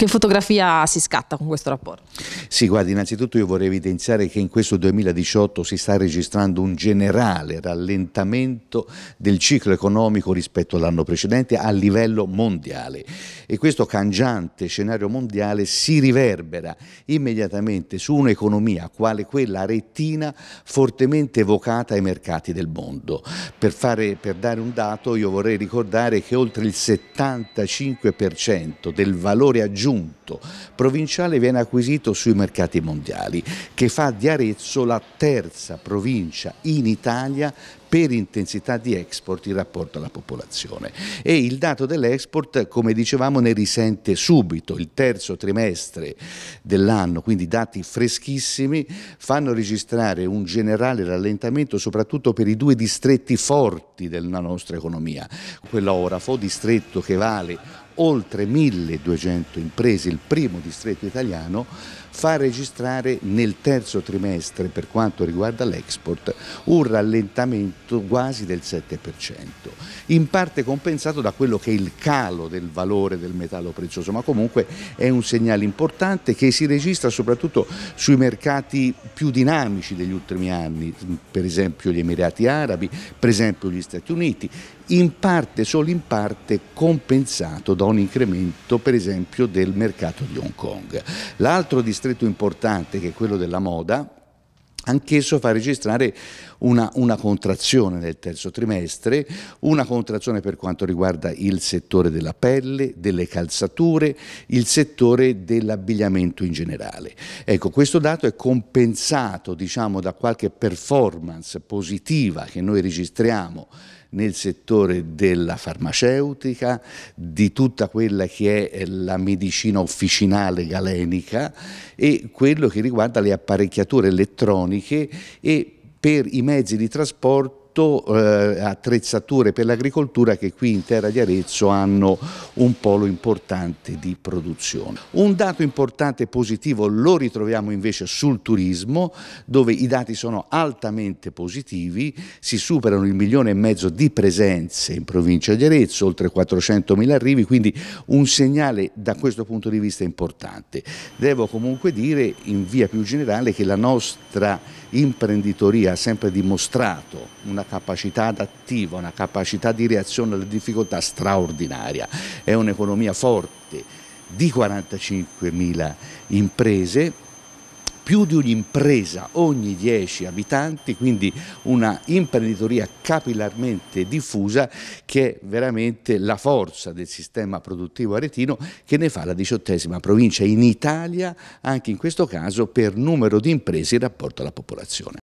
Che fotografia si scatta con questo rapporto? Sì, guardi, innanzitutto io vorrei evidenziare che in questo 2018 si sta registrando un generale rallentamento del ciclo economico rispetto all'anno precedente a livello mondiale e questo cangiante scenario mondiale si riverbera immediatamente su un'economia quale quella rettina fortemente evocata ai mercati del mondo. Per, fare, per dare un dato io vorrei ricordare che oltre il 75% del valore aggiunto aggiunto provinciale viene acquisito sui mercati mondiali, che fa di Arezzo la terza provincia in Italia per intensità di export in rapporto alla popolazione e il dato dell'export come dicevamo ne risente subito il terzo trimestre dell'anno quindi dati freschissimi fanno registrare un generale rallentamento soprattutto per i due distretti forti della nostra economia quello Orafo distretto che vale oltre 1200 imprese, il primo distretto italiano, fa registrare nel terzo trimestre per quanto riguarda l'export un rallentamento quasi del 7%, in parte compensato da quello che è il calo del valore del metallo prezioso, ma comunque è un segnale importante che si registra soprattutto sui mercati più dinamici degli ultimi anni, per esempio gli Emirati Arabi, per esempio gli Stati Uniti, in parte, solo in parte compensato da un incremento per esempio del mercato di Hong Kong. L'altro distretto importante che è quello della moda, anch'esso fa registrare una, una, contrazione nel terzo trimestre, una contrazione per quanto riguarda il settore della pelle, delle calzature, il settore dell'abbigliamento in generale. Ecco, questo dato è compensato diciamo, da qualche performance positiva che noi registriamo nel settore della farmaceutica, di tutta quella che è eh, la medicina officinale galenica e quello che riguarda le apparecchiature elettroniche e per i mezzi di trasporto otto eh, attrezzature per l'agricoltura che qui in terra di Arezzo hanno un polo importante di produzione. Un dato importante e positivo lo ritroviamo invece sul turismo dove i dati sono altamente positivi, si superano il milione e mezzo di presenze in provincia di Arezzo, oltre 400 mila arrivi, quindi un segnale da questo punto di vista importante. Devo comunque dire in via più generale che la nostra imprenditoria ha sempre dimostrato una una capacità adattiva, una capacità di reazione alle difficoltà straordinaria, è un'economia forte di 45.000 imprese più di un'impresa ogni 10 abitanti, quindi una imprenditoria capillarmente diffusa che è veramente la forza del sistema produttivo aretino che ne fa la diciottesima provincia in Italia, anche in questo caso per numero di imprese in rapporto alla popolazione.